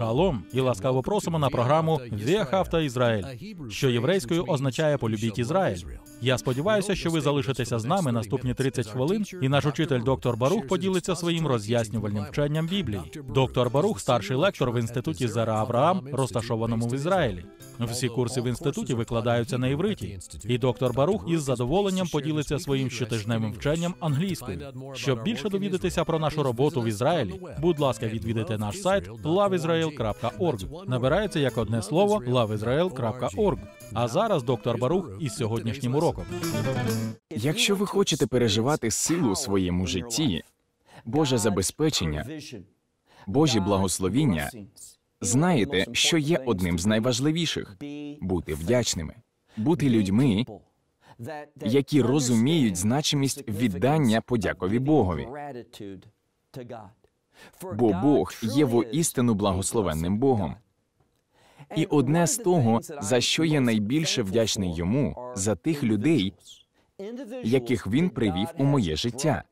Шалом і ласкаво просимо на програму Віахавта Ізраїль, що єврейською означає полюбіть Ізраїль. Я сподіваюся, що ви залишитеся з нами наступні 30 хвилин, і наш учитель доктор Барух поділиться своїм роз'яснювальним вченням Біблії. Доктор Барух, старший лектор в інституті Зера Авраам, розташованому в Ізраїлі. Всі курси в інституті викладаються на івриті, і доктор Барух із задоволенням поділиться своїм щотижневим вченням англійською. Щоб більше довідатися про нашу роботу в Ізраїлі, будь ласка, відвідайте наш сайт Love Israel loveisrael.org. Набирається як одне слово loveisrael.org. А зараз доктор Барух із сьогоднішнім уроком. Якщо ви хочете переживати силу у своєму житті, Боже забезпечення, Божі благословіння, знаєте, що є одним з найважливіших бути вдячними, бути людьми, які розуміють значимість віддання подякові Богові бо Бог є воістину благословенним Богом. І одне з того, за що я найбільше вдячний йому, за тих людей, яких він привів у моє життя,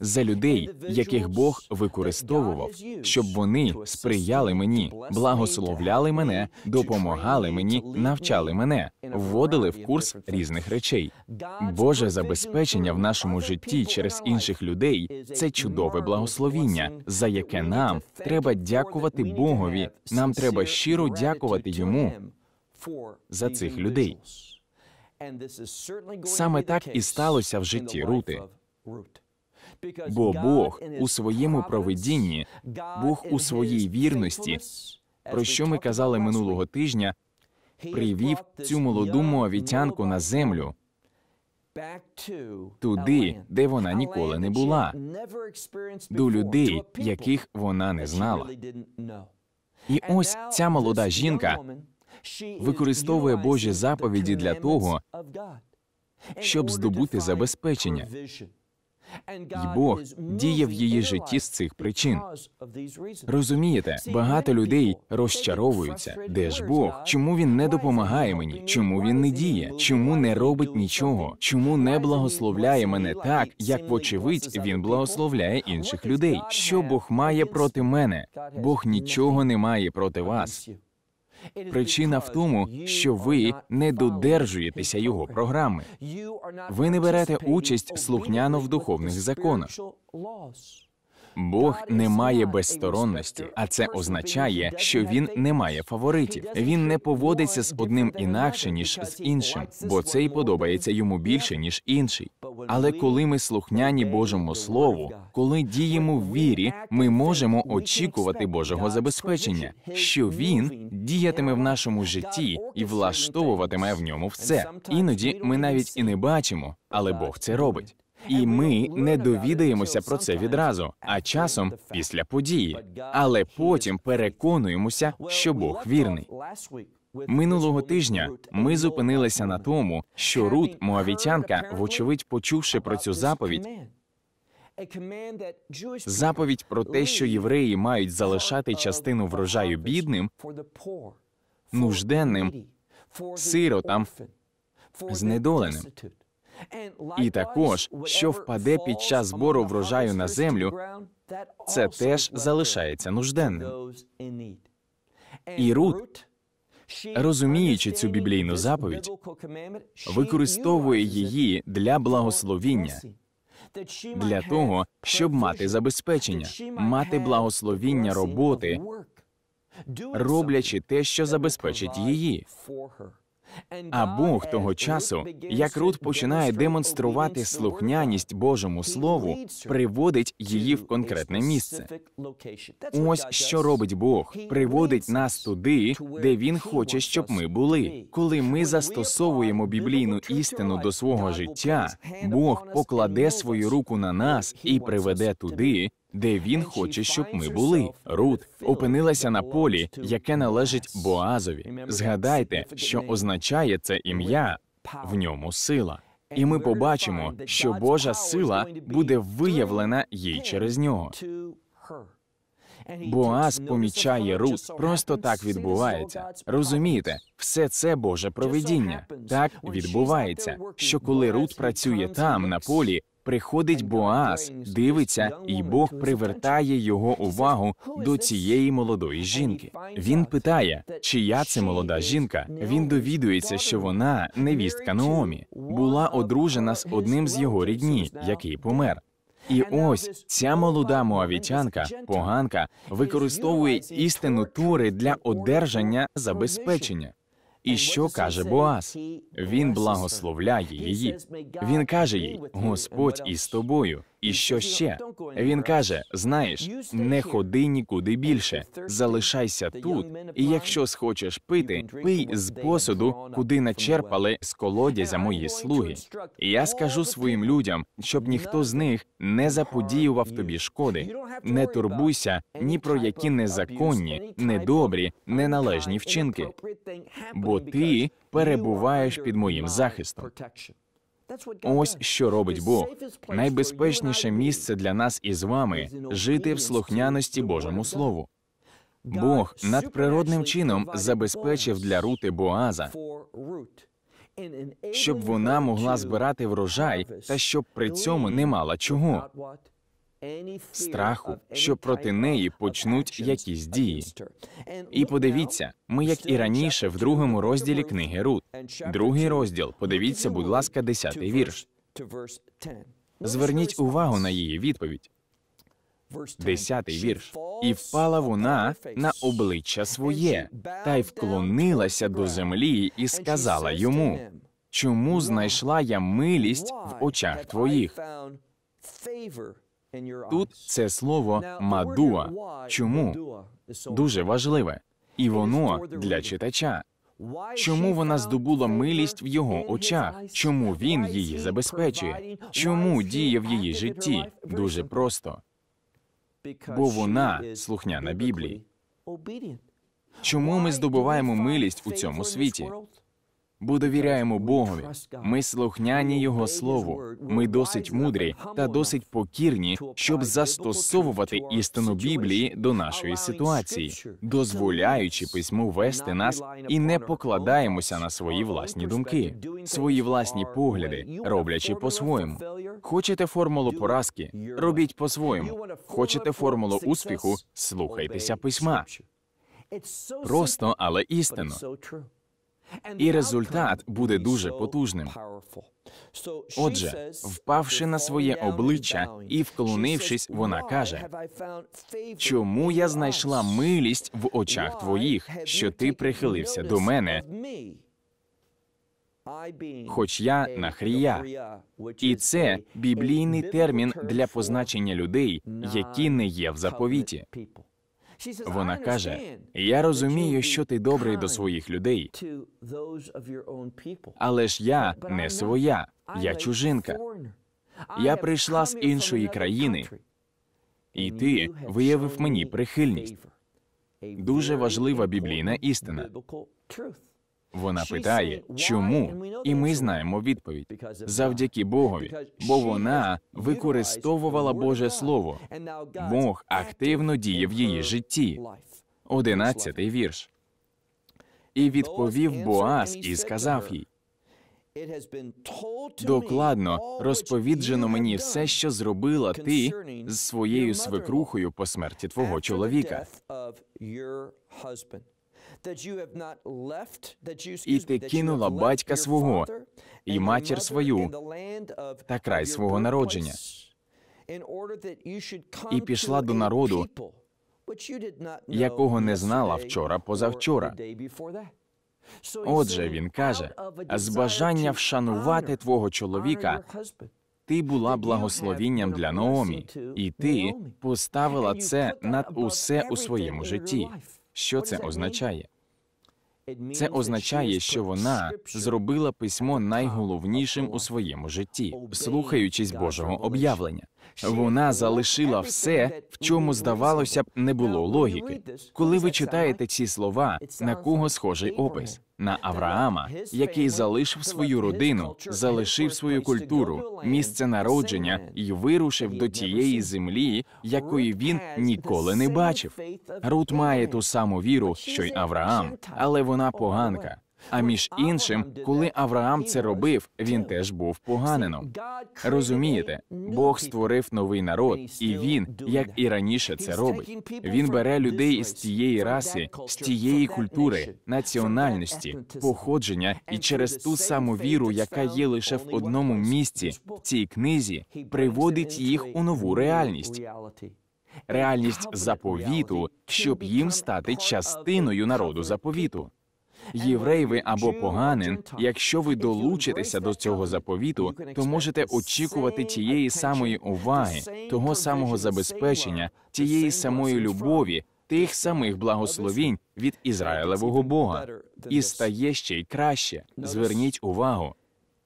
за людей, яких Бог використовував, щоб вони сприяли мені, благословляли мене, допомагали мені, навчали мене, вводили в курс різних речей. Боже забезпечення в нашому житті через інших людей це чудове благословіння, за яке нам треба дякувати Богові. Нам треба щиро дякувати йому за цих людей. Саме так і сталося в житті Рути. Бо Бог у своєму провидінні, Бог у своїй вірності, про що ми казали минулого тижня, привів цю молоду моавітянку на землю туди, де вона ніколи не була, до людей, яких вона не знала. І ось ця молода жінка використовує Божі заповіді для того, щоб здобути забезпечення. І Бог діє в її житті з цих причин. Розумієте, багато людей розчаровуються. Де ж Бог? Чому він не допомагає мені? Чому він не діє? Чому не робить нічого? Чому не благословляє мене так, як вочевидь він благословляє інших людей? Що Бог має проти мене? Бог нічого не має проти вас. Причина в тому, що ви не додержуєтеся його програми. Ви не берете участь слухняно в духовних законах. Бог не має безсторонності, а це означає, що він не має фаворитів. Він не поводиться з одним інакше ніж з іншим, бо цей подобається йому більше ніж інший. Але коли ми слухняні Божому Слову, коли діємо в вірі, ми можемо очікувати Божого забезпечення, що він діятиме в нашому житті і влаштовуватиме в ньому все. Іноді ми навіть і не бачимо, але Бог це робить і ми не довідаємося про це відразу, а часом після події. Але потім переконуємося, що Бог вірний. Минулого тижня ми зупинилися на тому, що Рут, Моавітянка, вочевидь, почувши про цю заповідь, заповідь про те, що євреї мають залишати частину врожаю бідним, нужденним, сиротам, знедоленим. І також, що впаде під час збору врожаю на землю, це теж залишається нужденним. І Рут, розуміючи цю біблійну заповідь, використовує її для благословіння, для того, щоб мати забезпечення, мати благословіння роботи, роблячи те, що забезпечить її. А Бог того часу, як Рут починає демонструвати слухняність Божому слову, приводить її в конкретне місце. Ось що робить Бог: приводить нас туди, де він хоче, щоб ми були. Коли ми застосовуємо біблійну істину до свого життя, Бог покладе свою руку на нас і приведе туди, де він хоче, щоб ми були. Рут опинилася на полі, яке належить Боазові. Згадайте, що означає це ім'я в ньому сила, і ми побачимо, що Божа сила буде виявлена їй через нього. Боаз помічає Рут. Просто так відбувається. Розумієте, все це Боже провидіння Так відбувається, що коли Рут працює там на полі, Приходить Боаз, дивиться, і Бог привертає його увагу до цієї молодої жінки. Він питає, чия це молода жінка. Він довідується, що вона, невістка Наомі, була одружена з одним з його рідні, який помер. І ось ця молода муавітянка поганка, використовує істину тури для одержання забезпечення. І що каже Боас? Він благословляє її. Він каже їй: Господь із тобою. І що ще? Він каже: знаєш, не ходи нікуди більше, залишайся тут. І якщо схочеш пити, пий з посуду, куди начерпали з колодязя мої слуги. І Я скажу своїм людям, щоб ніхто з них не заподіював тобі шкоди. Не турбуйся ні про які незаконні, недобрі, неналежні вчинки. Бо ти перебуваєш під моїм захистом. Ось що робить Бог. Найбезпечніше місце для нас із вами жити в слухняності Божому Слову. Бог надприродним чином забезпечив для рути Боаза, щоб вона могла збирати врожай та щоб при цьому не мала чого страху, що проти неї почнуть якісь дії. І подивіться, ми, як і раніше, в другому розділі книги Рут, другий розділ. Подивіться, будь ласка, десятий вірш. Зверніть увагу на її відповідь. Десятий вірш. І впала вона на обличчя своє, та й вклонилася до землі і сказала йому: Чому знайшла я милість в очах твоїх? Тут це слово мадуа. Чому дуже важливе, і воно для читача. Чому вона здобула милість в його очах? Чому він її забезпечує? Чому діє в її житті? Дуже просто бо вона слухняна Біблії. Чому ми здобуваємо милість у цьому світі? бо довіряємо Богові. Ми слухняні Його слову. Ми досить мудрі та досить покірні, щоб застосовувати істину Біблії до нашої ситуації, дозволяючи письму вести нас і не покладаємося на свої власні думки, свої власні погляди, роблячи по-своєму. Хочете формулу поразки? Робіть по-своєму. Хочете формулу успіху? Слухайтеся письма. Просто, але істинно і результат буде дуже потужним. Отже, впавши на своє обличчя і вклонившись, вона каже: чому я знайшла милість в очах твоїх, що ти прихилився до мене? Хоч я нахрія, і це біблійний термін для позначення людей, які не є в заповіті. Вона каже: Я розумію, що ти добрий до своїх людей, але ж я не своя, я чужинка. Я прийшла з іншої країни, і ти виявив мені прихильність. Дуже важлива біблійна істина. Вона питає, чому, і ми знаємо відповідь uh, завдяки Богові, бо вона використовувала Боже Слово. Бог активно діє в її житті. Одинадцятий вірш. І відповів Боас і сказав їй: докладно розповіджено мені все, що зробила ти з своєю свекрухою по смерті твого чоловіка і ти кинула батька свого і матір свою та край свого народження і пішла до народу, якого не знала вчора позавчора. Отже, він каже: з бажання вшанувати твого чоловіка, ти була благословінням для Наомі, і ти поставила це над усе у своєму житті. Що це означає? Це означає, що вона зробила письмо найголовнішим у своєму житті, слухаючись Божого об'явлення. Вона залишила все, в чому здавалося б, не було логіки. Коли ви читаєте ці слова, на кого схожий опис? На Авраама, який залишив свою родину, залишив свою культуру, місце народження і вирушив до тієї землі, якої він ніколи не бачив. Рут має ту саму віру, що й Авраам, але вона поганка. А між іншим, коли Авраам це робив, він теж був поганином. Розумієте, Бог створив новий народ, і він, як і раніше, це робить. Він бере людей із тієї раси, з тієї культури, національності, походження, і через ту саму віру, яка є лише в одному місці, в цій книзі, приводить їх у нову реальність. Реальність заповіту, щоб їм стати частиною народу заповіту. Єврей ви або поганин. Якщо ви долучитеся до цього заповіту, то можете очікувати тієї самої уваги, того самого забезпечення, тієї самої любові, тих самих благословінь від Ізраїлевого Бога. І стає ще й краще. Зверніть увагу.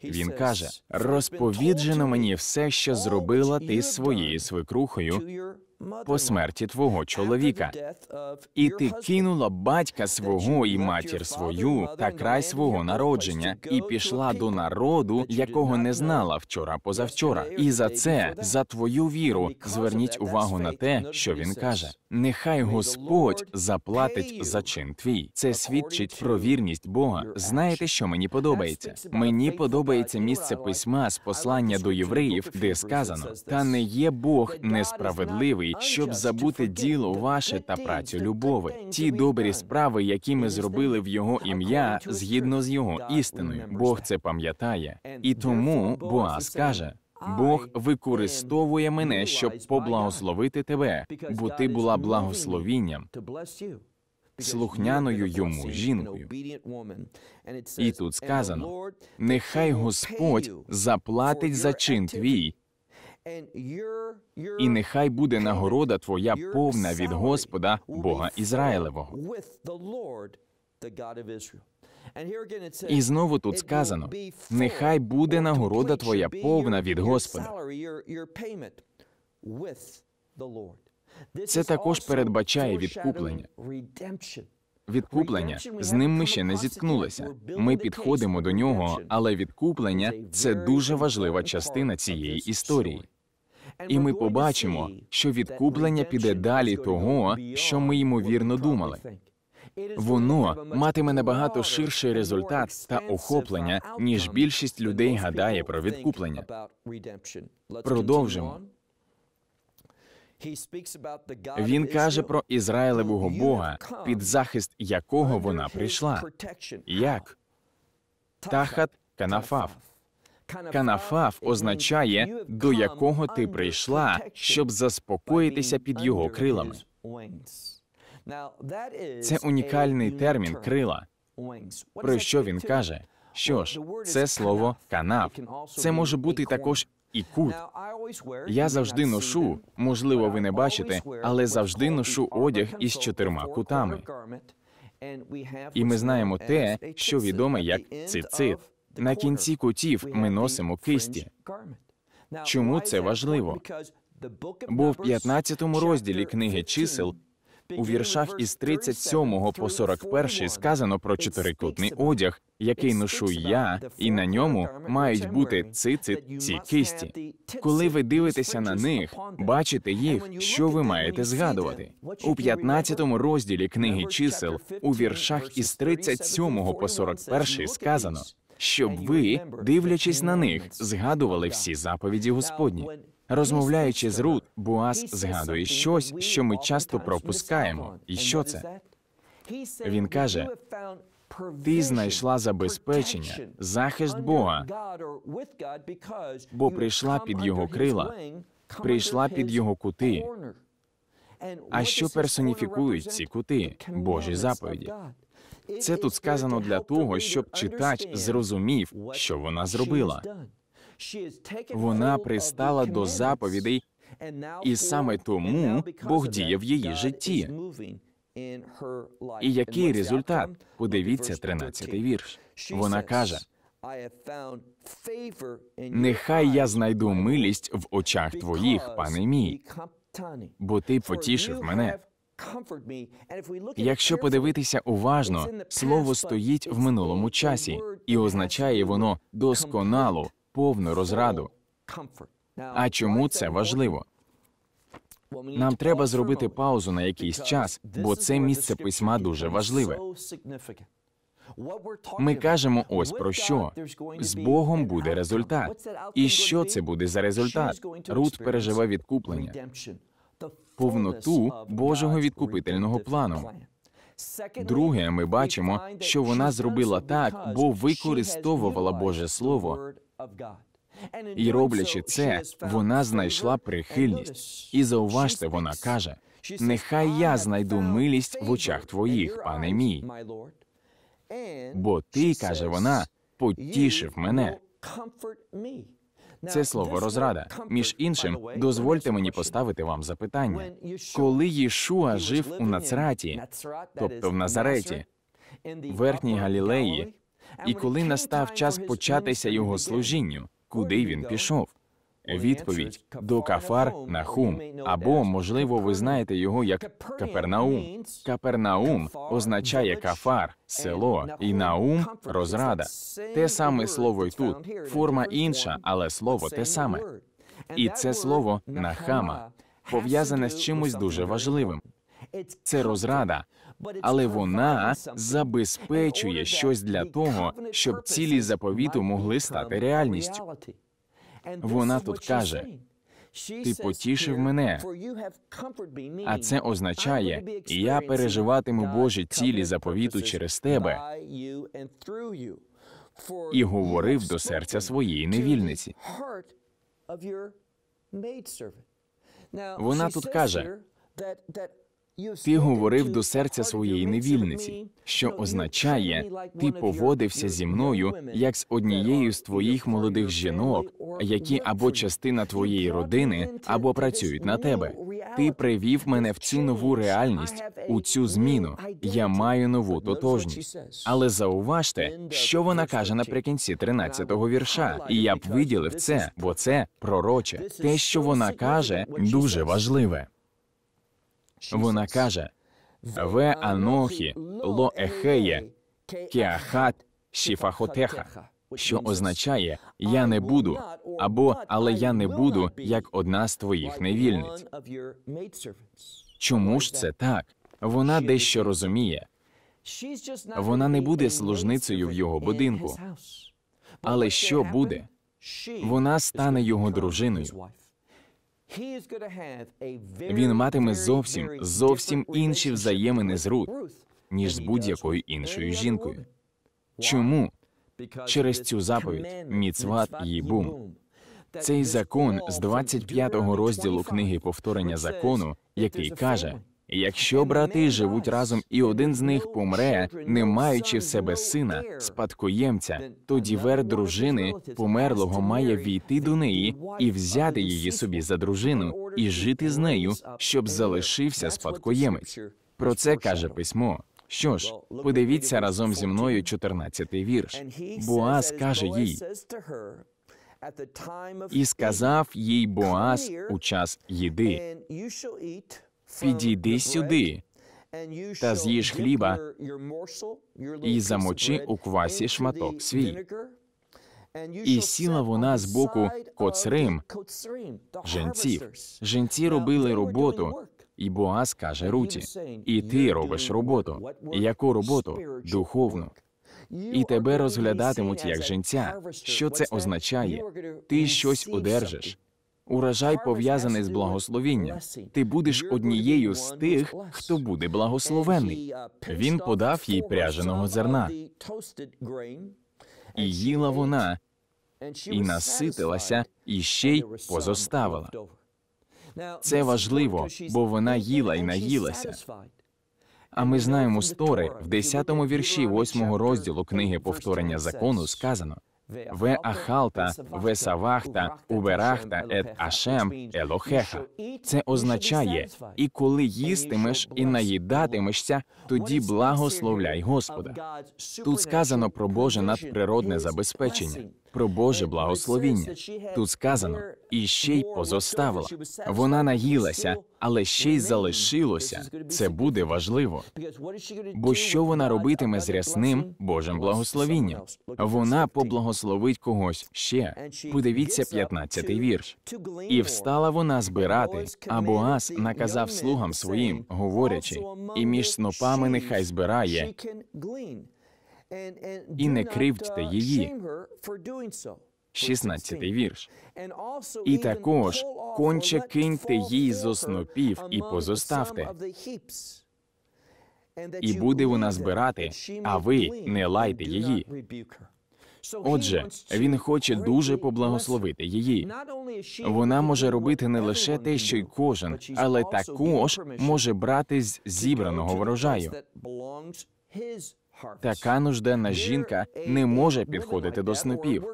Він каже: розповіджено мені все, що зробила ти своєю свекрухою по смерті твого чоловіка. І ти кинула батька свого і матір свою та край свого народження, і пішла до народу, якого не знала вчора позавчора. І за це, за твою віру, зверніть увагу на те, що він каже: нехай Господь заплатить за чин твій. Це свідчить про вірність Бога. Знаєте, що мені подобається? Мені подобається місце письма з послання до євреїв, де сказано: та не є Бог несправедливий щоб забути діло ваше та працю любови, ті добрі справи, які ми зробили в його ім'я, згідно з його істиною. Бог це пам'ятає, і тому Боас каже. Бог використовує мене, щоб поблагословити тебе, бо ти була благословінням, слухняною йому жінкою. І тут сказано: нехай Господь заплатить за чин твій і нехай буде нагорода твоя повна від Господа, Бога Ізраїлевого. І знову тут сказано: нехай буде нагорода твоя повна від Господа. Це також передбачає відкуплення. Відкуплення з ним ми ще не зіткнулися. Ми підходимо до нього, але відкуплення це дуже важлива частина цієї історії і ми побачимо, що відкуплення піде далі того, що ми ймовірно думали. Воно матиме набагато ширший результат та охоплення, ніж більшість людей гадає про відкуплення. Продовжимо. Він каже про Ізраїлевого Бога, під захист якого вона прийшла. Як Тахат Канафаф. Канафав означає, до якого ти прийшла, щоб заспокоїтися під його крилами. Це унікальний термін крила. Про що він каже? Що ж, це слово канав. Це може бути також і кут. Я завжди ношу, можливо, ви не бачите, але завжди ношу одяг із чотирма кутами. І ми знаємо те, що відоме як цицит. На кінці кутів ми носимо кисті. Чому це важливо? Бо в 15 розділі книги чисел у віршах із 37 по 41 сказано про чотирикутний одяг, який ношу я, і на ньому мають бути цици ці кисті. Коли ви дивитеся на них, бачите їх, що ви маєте згадувати у 15 розділі книги чисел у віршах із 37 по 41 сказано щоб ви, дивлячись на них, згадували всі заповіді Господні. Розмовляючи з Рут, Буаз згадує щось, що ми часто пропускаємо. І що це? Він каже: ти знайшла забезпечення, захист Бога, бо прийшла під його крила, прийшла під його кути. А що персоніфікують ці кути, Божі заповіді? Це тут сказано для того, щоб читач зрозумів, що вона зробила. Вона пристала до заповідей, і саме тому Бог діє в її житті. І який результат? Подивіться 13 вірш. Вона каже: нехай я знайду милість в очах твоїх, пане мій, бо ти потішив мене. Якщо подивитися уважно, слово стоїть в минулому часі і означає воно досконалу, повну розраду. А чому це важливо? Нам треба зробити паузу на якийсь час, бо це місце письма дуже важливе. Ми кажемо ось про що з Богом буде результат. І що це буде за результат? Рут переживе відкуплення повноту Божого відкупительного плану. Друге, ми бачимо, що вона зробила так, бо використовувала Боже Слово і роблячи це, вона знайшла прихильність, і зауважте, вона каже: нехай я знайду милість в очах твоїх, пане мій. Бо ти каже вона потішив мене це слово розрада. Між іншим, дозвольте мені поставити вам запитання. Коли Єшуа жив у Нацраті, тобто в Назареті, верхній Галілеї, і коли настав час початися його служінню, куди він пішов? Відповідь до Кафар Нахум, або, можливо, ви знаєте його як Капернаум. Капернаум означає кафар, село, і наум розрада. Те саме слово й тут. Форма інша, але слово те саме. І це слово нахама пов'язане з чимось дуже важливим. Це розрада, але вона забезпечує щось для того, щоб цілі заповіту могли стати реальністю. Вона тут каже: ти потішив мене, а це означає, я переживатиму Божі цілі заповіту через тебе і говорив до серця своєї невільниці. Вона тут каже ти говорив до серця своєї невільниці, що означає, ти поводився зі мною як з однією з твоїх молодих жінок, які або частина твоєї родини, або працюють на тебе. Ти привів мене в цю нову реальність, у цю зміну. Я маю нову тотожність. Але зауважте, uh, що вона каже наприкінці 13-го uh, вірша, і я б виділив це, бо це пророче. Те, що вона каже, дуже важливе. Вона каже: Ве анохі ло ехеє кіахат шіфахотеха, що означає я не буду або але я не буду як одна з твоїх невільниць. Чому ж це так? Вона дещо розуміє. Вона не буде служницею в його будинку, але що буде? Вона стане його дружиною. Він матиме зовсім зовсім інші взаємини з Рут, ніж з будь-якою іншою жінкою. Чому? Через цю заповідь Міцват Їбум. Цей закон з 25-го розділу книги повторення закону, який каже. Якщо брати живуть разом, і один з них помре, не маючи в себе сина, спадкоємця, тоді вер дружини померлого має війти до неї і взяти її собі за дружину і жити з нею, щоб залишився спадкоємець. Про це каже письмо. Що ж, подивіться разом зі мною 14-й вірш. Боаз каже їй і сказав їй Боаз у час їди підійди сюди та з'їж хліба і замочи у квасі шматок свій. І сіла вона з боку коцрим женців. Женці робили роботу, і Боаз каже Руті, і ти робиш роботу. Яку роботу? Духовну. І тебе розглядатимуть як жінця. Що це означає? Ти щось одержиш. Урожай пов'язаний з благословінням. Ти будеш однією з тих, хто буде благословений. Він подав їй пряженого зерна і їла вона, і наситилася, і ще й позоставила. Це важливо, бо вона їла і наїлася. А ми знаємо стори в 10-му вірші 8-го розділу книги повторення закону сказано. Ве Ахалта, Весавахта, Уверахта, Ет Ашем, Елохеха. Це означає, і коли їстимеш і наїдатимешся, тоді благословляй Господа. Тут сказано про Боже надприродне забезпечення про Боже благословіння. Тут сказано, і ще й позоставила. Вона наїлася, але ще й залишилося. Це буде важливо. Бо що вона робитиме з рясним Божим благословінням? Вона поблагословить когось ще. Подивіться 15-й вірш. І встала вона збирати, а Боаз наказав слугам своїм, говорячи, і між снопами нехай збирає і не кривдьте uh, її. 16-й вірш. І також конче киньте їй з оснопів і позоставте, і буде вона збирати, а ви не лайте її. Отже, він хоче дуже поблагословити її. Вона може робити не лише те, що й кожен, але також може брати з зібраного врожаю. Така нужденна жінка не може підходити до снопів.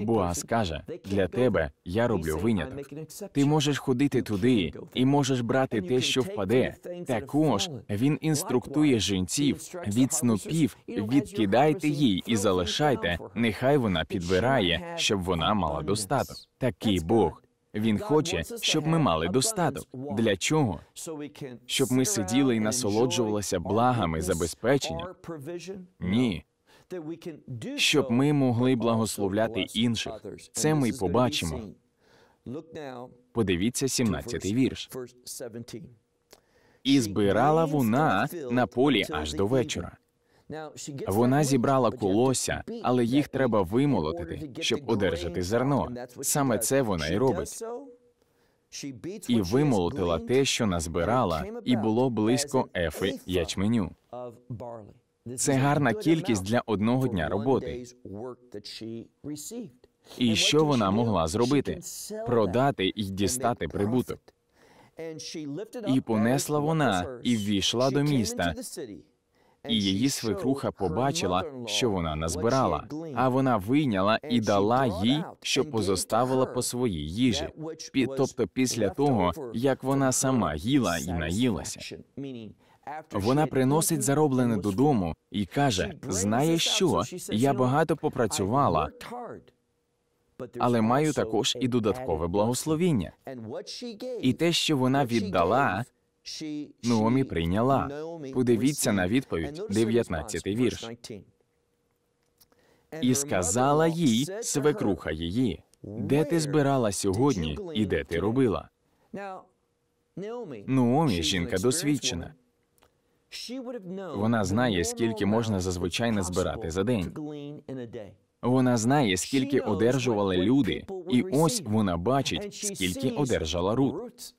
Боас каже, для тебе я роблю виняток. Ти можеш ходити туди і можеш брати те, що впаде. Також він інструктує жінців від снопів, відкидайте їй і залишайте. Нехай вона підбирає, щоб вона мала достаток. Такий Бог. Він хоче, щоб ми мали достаток. Для чого? Щоб ми сиділи і насолоджувалися благами забезпечення? Ні. Щоб ми могли благословляти інших. Це ми й побачимо. Подивіться 17-й вірш. І збирала вона на полі аж до вечора. Вона зібрала колося, але їх треба вимолотити, щоб одержати зерно. Саме це вона й робить. І вимолотила те, що назбирала, і було близько ефи ячменю. Це гарна кількість для одного дня роботи. І що вона могла зробити? Продати і дістати прибуток. І понесла вона і ввійшла до міста і її свекруха побачила, що вона назбирала, а вона вийняла і дала їй, що позоставила по своїй їжі. Пі, тобто після того, як вона сама їла і наїлася. Вона приносить зароблене додому і каже: Знає, що? Я багато попрацювала, але маю також і додаткове благословіння. І те, що вона віддала, Нуомі прийняла. Подивіться на відповідь 19 вірш. І сказала їй свекруха її, де ти збирала сьогодні і де ти робила. Нуомі жінка досвідчена. Вона знає, скільки можна зазвичай не збирати за день. Вона знає, скільки одержували люди, і ось вона бачить, скільки одержала Рут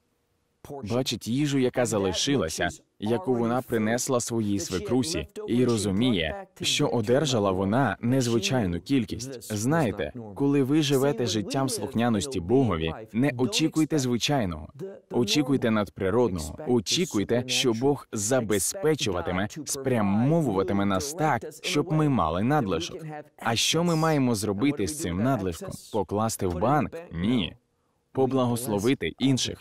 бачить їжу, яка залишилася, яку вона принесла своїй свекрусі, і розуміє, що одержала вона незвичайну кількість. Знаєте, коли ви живете життям слухняності Богові, не очікуйте звичайного, очікуйте надприродного, очікуйте, що Бог забезпечуватиме, спрямовуватиме нас так, щоб ми мали надлишок. А що ми маємо зробити з цим надлишком? Покласти в банк? Ні, поблагословити інших.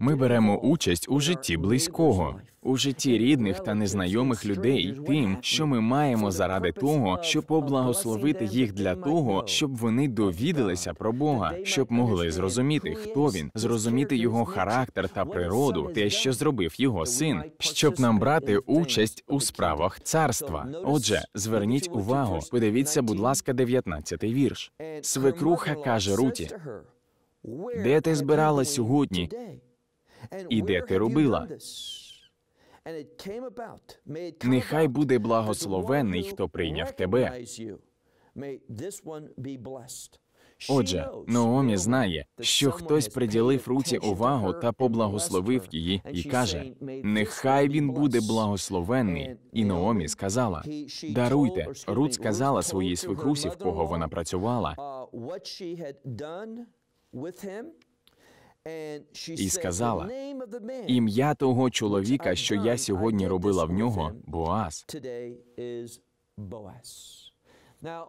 Ми беремо участь у житті близького, у житті рідних та незнайомих людей, тим, що ми маємо заради того, щоб поблагословити їх для того, щоб вони довідалися про Бога, щоб могли зрозуміти, хто він, зрозуміти його характер та природу, те, що зробив його син, щоб нам брати участь у справах царства. Отже, зверніть увагу, подивіться, будь ласка, 19-й вірш. Свекруха каже Руті. Де ти збирала сьогодні? і де ти робила. Нехай буде благословений, хто прийняв тебе. Отже, Ноомі знає, що хтось приділив руці увагу та поблагословив її, і каже: Нехай він буде благословенний. І Ноомі сказала: Даруйте, Рут сказала своїй свекрусі, в кого вона працювала. Uh, і сказала ім'я того чоловіка, що я сьогодні робила в нього, Боаз.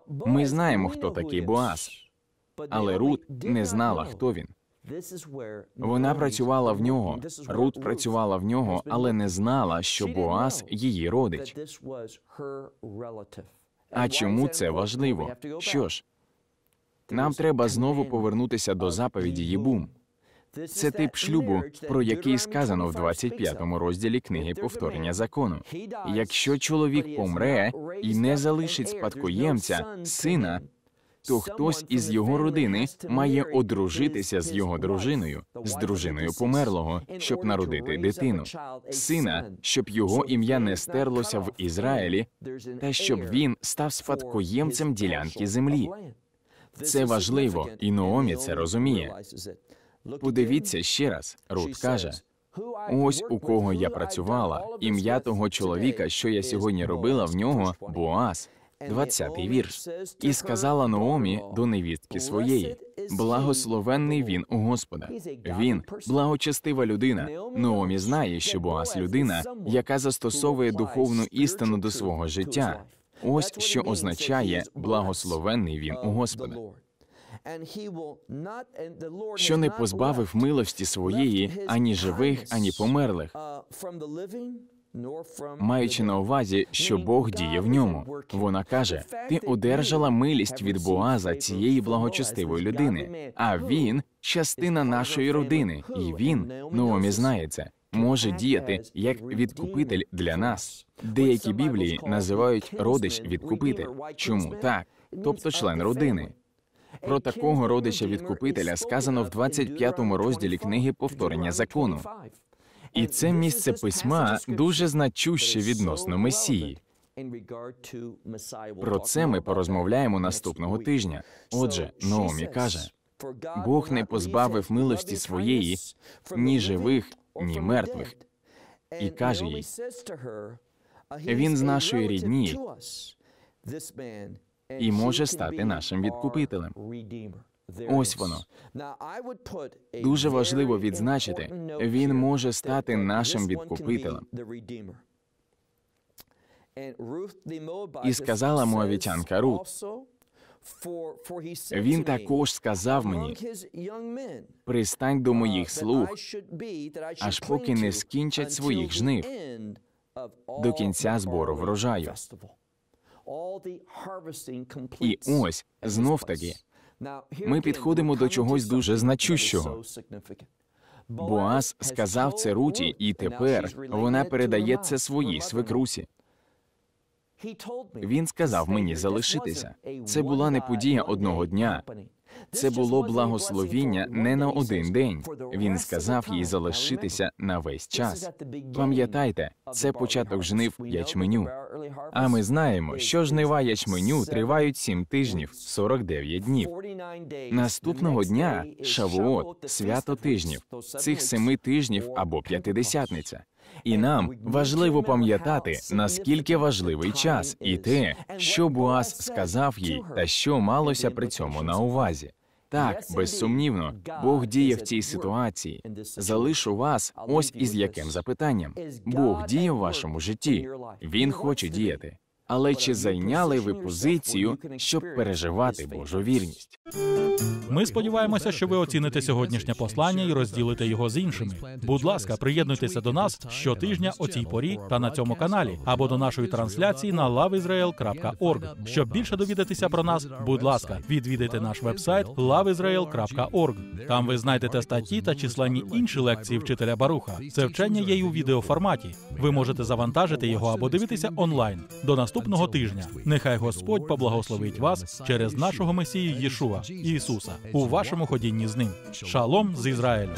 Ми знаємо, хто такий Боаз, але Рут не знала, хто він. Вона працювала в нього. Рут працювала в нього, але не знала, що Боаз її родич. А чому це важливо? Що ж, нам треба знову повернутися до заповіді Єбум. Це тип шлюбу, про який сказано в 25-му розділі книги повторення закону. Якщо чоловік помре і не залишить спадкоємця, сина, то хтось із його родини має одружитися з його дружиною, з дружиною померлого, щоб народити дитину, сина, щоб його ім'я не стерлося в Ізраїлі, та щоб він став спадкоємцем ділянки землі. Це важливо, і Ноомі це розуміє. Подивіться ще раз, Рут каже: ось у кого я працювала, ім'я того чоловіка, що я сьогодні робила в нього, Боас 20-й вірш, і сказала Ноомі до невістки своєї: благословенний він у Господа. Він благочестива людина. Ноомі знає, що Боас людина, яка застосовує духовну істину до свого життя. Ось що означає благословенний він у Господа що не позбавив милості своєї ані живих, ані померлих. Uh, маючи на увазі, що Бог діє в ньому, вона каже: Ти одержала милість від Боаза цієї благочестивої людини, а він частина нашої родини, і він новомі знається. Може діяти як відкупитель для нас. Деякі біблії називають родич відкупитель. Чому так? Тобто член родини. Про такого родича відкупителя сказано в 25-му розділі книги повторення закону. І це місце письма дуже значуще відносно Месії. Про це ми порозмовляємо наступного тижня. Отже, Наомі каже: Бог не позбавив милості своєї ні живих, ні мертвих, і каже їй: він з нашої рідні і може стати нашим відкупителем. Ось воно дуже важливо відзначити, він може стати нашим відкупителем. І сказала моавітянка Рут, він також сказав мені, пристань до моїх слуг, аж поки не скінчать своїх жнив до кінця збору врожаю. І ось знов таки ми підходимо до чогось дуже значущого. Боас сказав це Руті, і тепер вона передає це своїй свекрусі. Він сказав мені залишитися. Це була не подія одного дня. Це було благословіння не на один день. Він сказав їй залишитися на весь час. Пам'ятайте, це початок жнив ячменю. А ми знаємо, що жнива ячменю тривають сім тижнів 49 днів. Наступного дня Шавуот, свято тижнів, цих семи тижнів або п'ятидесятниця. І нам важливо пам'ятати, наскільки важливий час і те, що Буас сказав їй, та що малося при цьому на увазі. Так, безсумнівно, Бог діє в цій ситуації. Залишу вас ось із яким запитанням. Бог діє в вашому житті. Він хоче діяти але чи зайняли ви позицію, щоб переживати Божу вірність? Ми сподіваємося, що ви оціните сьогоднішнє послання і розділите його з іншими. Будь ласка, приєднуйтеся до нас щотижня о цій порі та на цьому каналі або до нашої трансляції на loveisrael.org. Щоб більше довідатися про нас, будь ласка, відвідайте наш вебсайт loveisrael.org. Там ви знайдете статті та численні інші лекції вчителя Баруха. Це вчення є й у відеоформаті. Ви можете завантажити його або дивитися онлайн. До наступного наступного тижня. Нехай Господь поблагословить вас через нашого Месію Єшуа Ісуса у вашому ходінні з ним. Шалом з Ізраїлю!